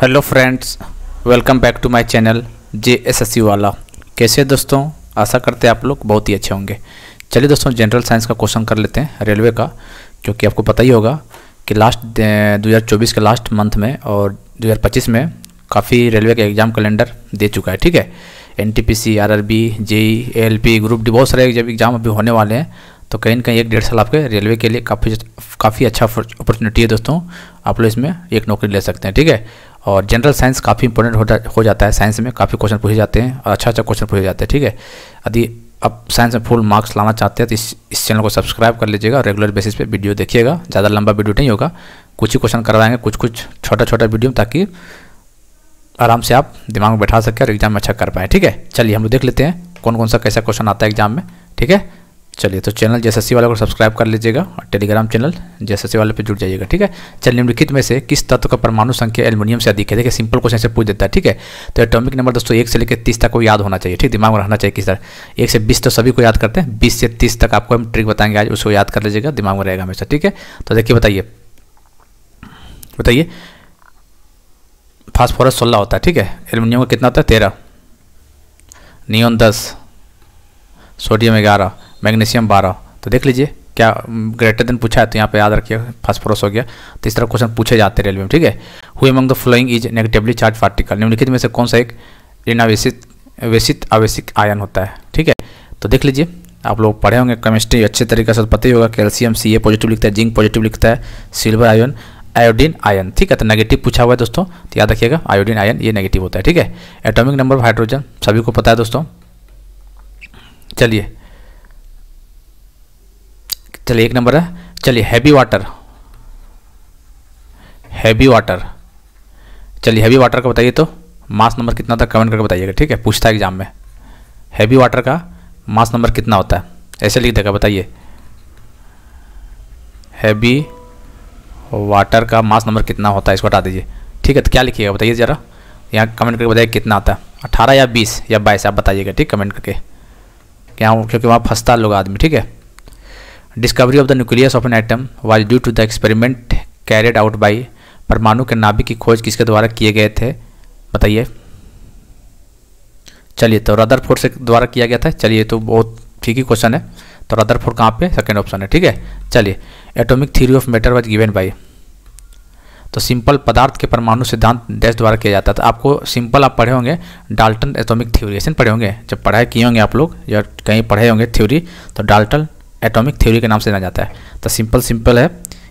hello friends welcome back to my channel J S S वाला कैसे दोस्तों आशा करते हैं आप लोग बहुत ही अच्छे होंगे चलिए दोस्तों जनरल साइंस का क्वेश्चन कर लेते हैं रेलवे का क्योंकि आपको पता ही होगा कि लास्ट 2024 के लास्ट मंथ में और 2025 में काफ़ी रेलवे का एग्ज़ाम कैलेंडर दे चुका है ठीक है N T P C R R B JE L P group D बहुत सारे जब एग्ज़ाम अभी होने वाले हैं तो कहीं ना कहीं एक डेढ़ साल आपके रेलवे के लिए काफ़ी काफ़ी अच्छा अपॉर्चुनिटी है दोस्तों आप लोग इसमें एक नौकरी ले सकते हैं ठीक है और जनरल साइंस काफ़ी इंपॉर्टेंट हो, हो जाता है साइंस में काफ़ी क्वेश्चन पूछे जाते हैं और अच्छा अच्छा क्वेश्चन पूछे जाते हैं ठीक है यदि आप साइंस में फुल मार्क्स लाना चाहते हैं तो इस इस चैनल को सब्सक्राइब कर लीजिएगा रेगुलर बेसिस पे वीडियो देखिएगा ज़्यादा लंबा वीडियो नहीं होगा कुछ ही क्वेश्चन करवाएंगे कुछ कुछ छोटा छोटा वीडियो ताकि आराम से आप दिमाग में बैठा सकें और एग्जाम में अच्छा कर पाएँ ठीक है चलिए हम लोग देख लेते हैं कौन कौन सा कैसा क्वेश्चन आता है एग्जाम में ठीक है चलिए तो चैनल जैसे वाला को सब्सक्राइब कर लीजिएगा और टेलीग्राम चैनल जैसे वाले पे जुड़ जाइएगा ठीक है चल निम्नलिखित में से किस तत्व का परमाणु संख्या एल्युमिनियम से अधिक है देखिए सिंपल क्वेश्चन से पूछ देता है ठीक है तो एटॉमिक नंबर दोस्तों एक से लेकर तीस तक को याद होना चाहिए ठीक दिमाग में रहना चाहिए किस तरह एक से बीस तो सभी को याद करते हैं बीस से तीस तक आपको हम ट्रिक बताएंगे आज उसको याद कर लीजिएगा दिमाग में रहेगा हमेशा ठीक है तो देखिए बताइए बताइए फास्फोरस सोलह होता है ठीक है एल्युमिनियम का कितना होता है तेरह नियोन दस सोडियम ग्यारह मैग्नीशियम बारह तो देख लीजिए क्या ग्रेटर देन पूछा है तो यहाँ पे याद रखिए फास्फोरस हो गया तो इस तरह क्वेश्चन पूछे जाते हैं रेलवे में ठीक है हुई among the following is negatively charge particle निम्नलिखित में से कौन सा एक ऋणावेशित वेशित आवेशिक आयन होता है ठीक है तो देख लीजिए आप लोग पढ़े होंगे केमिस्ट्री अच्छे तरीके से पता ही होगा कैल्शियम सी ए पॉजिटिव लिखता है जिंक पॉजिटिव लिखता है सिल्वर आयन आयोडीन आयन ठीक है तो नेगेटिव पूछा हुआ है दोस्तों तो याद रखिएगा आयोडीन आयन ये नेगेटिव होता है ठीक है एटॉमिक नंबर हाइड्रोजन सभी को पता है दोस्तों चलिए चलिए एक नंबर है चलिए हैवी वाटर हैवी वाटर चलिए हैवी वाटर का बताइए तो मास नंबर कितना था कमेंट करके बताइएगा ठीक है पूछता है एग्जाम में हैवी वाटर का मास नंबर कितना होता है ऐसे लिख देगा बताइए हैवी वाटर का मास नंबर कितना होता है इसको हटा दीजिए ठीक है तो क्या लिखिएगा बताइए ज़रा यहाँ कमेंट करके बताइए कितना आता है अठारह या बीस या बाईस आप बताइएगा ठीक कमेंट करके क्या क्योंकि वहाँ फंसता लोग आदमी ठीक है discovery of the nucleus of an atom was due to the experiment carried out by परमाणु के नाभिक की खोज किसके द्वारा किए गए थे बताइए चलिए तो रदर फोर्ट से द्वारा किया गया था चलिए तो बहुत ठीक ही क्वेश्चन है तो रदर फोर्ट कहाँ पे सेकेंड ऑप्शन है ठीक है चलिए atomic theory of matter was given by तो सिंपल पदार्थ के परमाणु सिद्धांत डैश द्वारा किया जाता है तो आपको सिंपल आप पढ़े होंगे डाल्टन एटॉमिक थ्योरी ऐसे पढ़े होंगे जब पढ़ाई किए होंगे आप लोग या कहीं पढ़े होंगे थ्योरी तो डाल्टन एटॉमिक थ्योरी के नाम से जाना जाता है तो सिंपल सिंपल है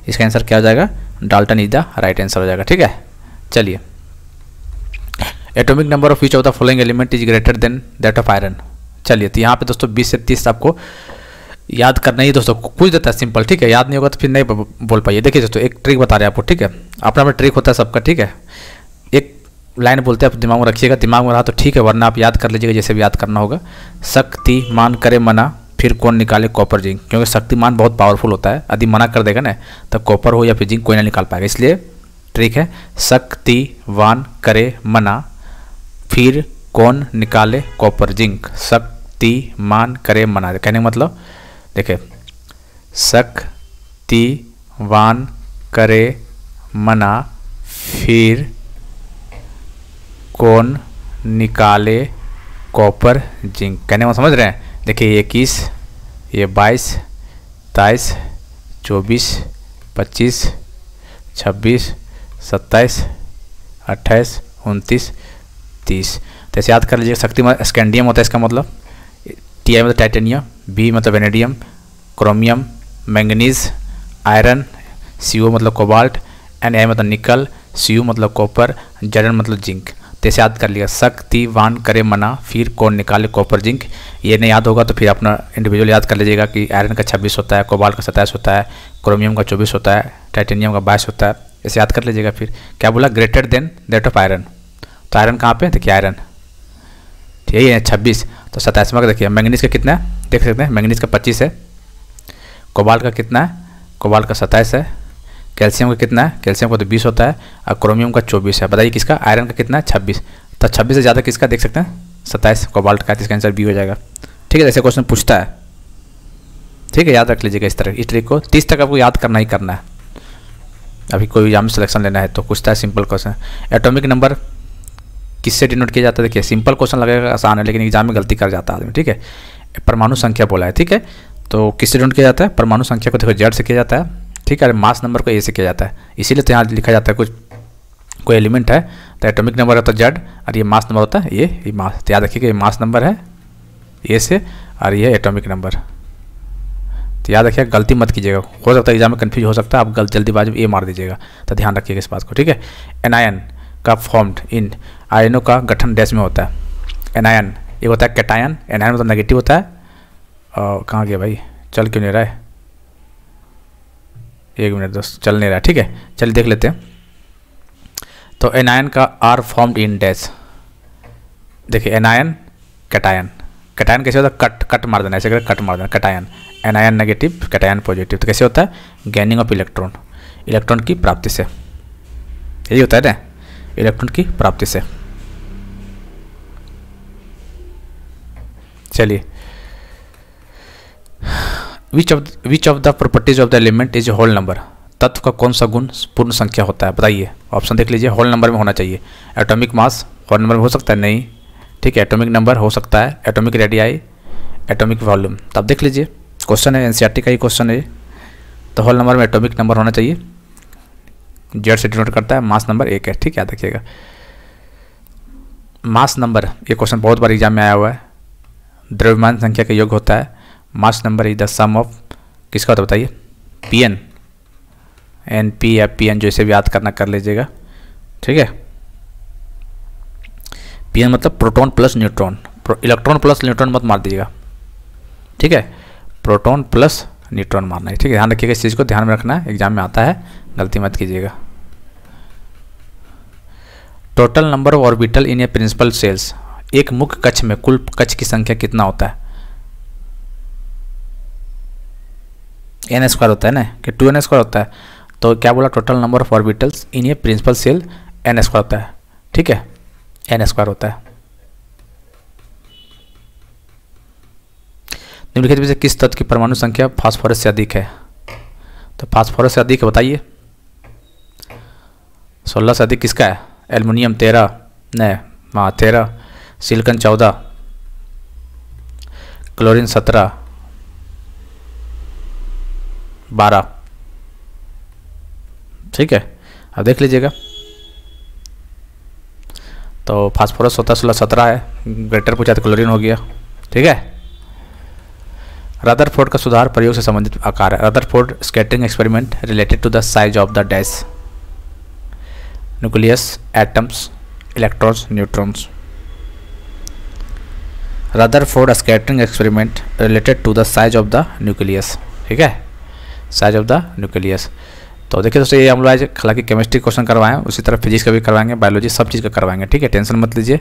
इसका आंसर क्या हो जाएगा Dalton is the right answer हो जाएगा ठीक है चलिए atomic number of which of the following element is greater than that of iron चलिए तो यहाँ पे दोस्तों 20 से 30 आपको याद करना ही दोस्तों कुछ देता है सिंपल ठीक है याद नहीं होगा तो फिर नहीं बोल पाइए देखिए दोस्तों एक ट्रिक बता रहे हैं आपको ठीक है अपना अपना ट्रिक होता है सबका ठीक है एक लाइन बोलते हैं आप दिमाग में रखिएगा दिमाग में रहा तो ठीक है वरना आप याद कर लीजिएगा जैसे भी याद करना होगा शक्ति मान करे मना फिर कौन निकाले कॉपर जिंक क्योंकि शक्तिमान बहुत पावरफुल होता है यदि मना कर देगा ना तो कॉपर हो या फिर जिंक कोई ना निकाल पाएगा इसलिए ट्रिक है शक्तिवान करे मना फिर कौन निकाले कॉपर जिंक शक्तिमान करे मना कहने का मतलब देखे शक्तिवान करे मना फिर कौन निकाले कॉपर जिंक कहने में मतलब समझ रहे हैं देखिए इक्कीस ये बाईस तेईस चौबीस पच्चीस छब्बीस सत्ताईस अट्ठाईस उनतीस तीस तो ऐसे याद कर लीजिए शक्ति मतलब स्कैंडियम होता है इसका मतलब टी आई मतलब टाइटेनियम बी मतलब vanadium chromium manganese iron C O मतलब कोबाल्ट एन ए मतलब निकल सी यू मतलब कॉपर जेड मतलब जिंक जैसे याद कर लिया शक्ति वान करे मना फिर कौन निकाले कॉपर जिंक ये नहीं याद होगा तो फिर अपना इंडिविजुअल याद कर लीजिएगा कि आयरन का छब्बीस होता है कोबाल का सताइस होता है क्रोमियम का चौबीस होता है टाइटेनियम का बाईस होता है ऐसे याद कर लीजिएगा फिर क्या बोला greater than that of iron तो आयरन कहाँ पे देखिए आयरन तो ठीक है छब्बीस तो सताइसवा का देखिए मैंगनीस का कितना है देख सकते हैं मैंगनीस का पच्चीस है कोबाल का कितना है कोबाल का सताइस है कैल्शियम का कितना है कैल्शियम का तो बीस होता है और क्रोमियम का चौबीस है बताइए किसका आयरन का कितना है छब्बीस तो छब्बीस से ज़्यादा किसका देख सकते हैं सत्ताईस कोबाल्ट का इसका आंसर बी हो जाएगा ठीक है ऐसे क्वेश्चन पूछता है ठीक है याद रख लीजिएगा इस तरह इस ट्रिक को तीस तक आपको याद करना ही करना है अभी कोई एग्जाम में सिलेक्शन लेना है तो पूछता है सिंपल क्वेश्चन एटॉमिक नंबर किससे डिनोट किया जाता है देखिए सिंपल क्वेश्चन लगेगा आसान है लेकिन एग्जाम में गलती कर जाता है आदमी ठीक है परमाणु संख्या बोला है ठीक है तो किससे डिनोट किया जाता है परमाणु संख्या को देखो जेड से किया जाता है ठीक है मास नंबर को ए से किया जाता है इसीलिए तो यहाँ लिखा जाता है कुछ कोई एलिमेंट है तो एटॉमिक नंबर होता है जेड तो और ये मास नंबर होता है ये ये मास तो याद रखिएगा ये मास नंबर है ए से और ये एटॉमिक नंबर तो याद रखिएगा गलती मत कीजिएगा हो सकता है एग्जाम में कन्फ्यूज हो सकता है आप गलत जल्दीबाजी में ए मार दीजिएगा तो ध्यान रखिएगा इस बात को ठीक है एनायन का फॉर्म्ड इन आयनों का गठन डैश में होता है एनायन ये होता है कैटायन एनायन मतलब नेगेटिव होता है और कहाँ गया भाई चल क्यों नहीं रहा है एक मिनट दोस्त चल नहीं रहा ठीक है चल देख लेते हैं तो एनायन का आर फॉर्म इन डैस देखिए एनायन कटायन कटायन कैसे होता है कट कट मार देना ऐसे करके कट मार देना cation anion negative cation positive तो कैसे होता है गेनिंग ऑफ इलेक्ट्रॉन इलेक्ट्रॉन की प्राप्ति से यही होता है ना इलेक्ट्रॉन की प्राप्ति से चलिए which of which of the properties of the element is whole number तत्व का कौन सा गुण पूर्ण संख्या होता है बताइए ऑप्शन देख लीजिए होल नंबर में होना चाहिए एटॉमिक मास होल नंबर में हो सकता है नहीं ठीक है एटॉमिक नंबर हो सकता है एटॉमिक रेडियाई एटॉमिक वॉल्यूम तो आप देख लीजिए क्वेश्चन है एनसीईआरटी का ही क्वेश्चन है तो होल नंबर में एटॉमिक नंबर होना चाहिए जेड से डिनोट करता है मास नंबर एक है ठीक है देखिएगा मास नंबर ये क्वेश्चन बहुत बार एग्जाम में आया हुआ है द्रव्यमान संख्या का योग होता है mass number is the sum of किसका होता बताइए पी एन एन पी या पी एन जो इसे भी याद करना कर लीजिएगा ठीक है पी एन मतलब proton plus neutron electron plus neutron मत मार दीजिएगा ठीक है प्रोटॉन प्लस न्यूट्रॉन मारना है ठीक है ध्यान रखिएगा इस चीज़ को ध्यान में रखना है एग्जाम में आता है गलती मत कीजिएगा total number of orbital in a principal shells एक मुख्य कक्ष में कुल कक्ष की संख्या कितना होता है एन स्क्वायर होता है ना कि टू एन स्क्वायर होता है तो क्या बोला total number of orbitals in ये प्रिंसिपल सेल एन स्क्वायर होता है ठीक है एन स्क्वायर होता है निम्नलिखित में से किस तत्व की परमाणु संख्या फास्फोरस से अधिक है तो फास्फोरस से अधिक है बताइए सोलह से अधिक किसका है एल्यूमिनियम तेरह ने हाँ तेरह सिलिकॉन चौदह क्लोरीन सत्रह बारह ठीक है अब देख लीजिएगा तो फास्फोरस सोलह सोलह सत्रह है ग्रेटर पूछा तो क्लोरीन हो गया ठीक है रदर फोर्ड का सुधार प्रयोग से संबंधित आकार है Rutherford scattering experiment related to the size of the dash nucleus atoms electrons neutrons Rutherford scattering experiment related to the size of the nucleus ठीक है साइज ऑफ द न्यूक्लियस तो देखिए दोस्तों ये हम लोग आज हालांकि केमिस्ट्री क्वेश्चन करवाएं उसी तरह फिजिक्स का भी करवाएंगे बायोलॉजी सब चीज़ का करवाएंगे ठीक है टेंशन मत लीजिए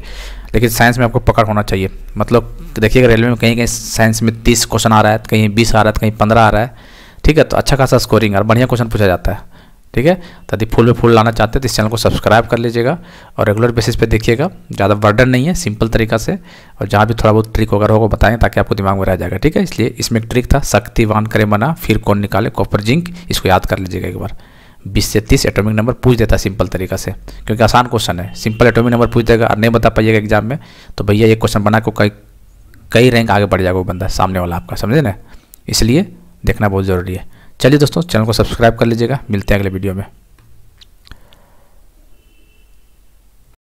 लेकिन साइंस में आपको पकड़ होना चाहिए मतलब देखिएगा रेलवे में कहीं कहीं साइंस में तीस क्वेश्चन आ रहा है कहीं बीस आ रहा है कहीं पंद्रह आ रहा है ठीक है तो अच्छा खासा स्कोरिंग और बढ़िया क्वेश्चन पूछा जाता है ठीक है यदि फूल में फूल लाना चाहते हैं तो इस चैनल को सब्सक्राइब कर लीजिएगा और रेगुलर बेसिस पे देखिएगा ज़्यादा वर्डन नहीं है सिंपल तरीका से और जहाँ भी थोड़ा बहुत ट्रिक वगैरह होगा बताएं ताकि आपको दिमाग में रह जाएगा ठीक है इसलिए इसमें एक ट्रिक था शक्तिवान करें बना फिर कौन निकाले कॉपर जिंक इसको याद कर लीजिएगा एक बार बीस से तीस एटोमिक नंबर पूछ देता है सिंपल तरीका से क्योंकि आसान क्वेश्चन है सिंपल एटॉमिक नंबर पूछ देगा और नहीं बता पाइएगा एग्जाम में तो भैया ये क्वेश्चन बना को कई कई रैंक आगे बढ़ जाएगा वो बंदा सामने वाला आपका समझे ना इसलिए देखना बहुत ज़रूरी है चलिए दोस्तों चैनल को सब्सक्राइब कर लीजिएगा मिलते हैं अगले वीडियो में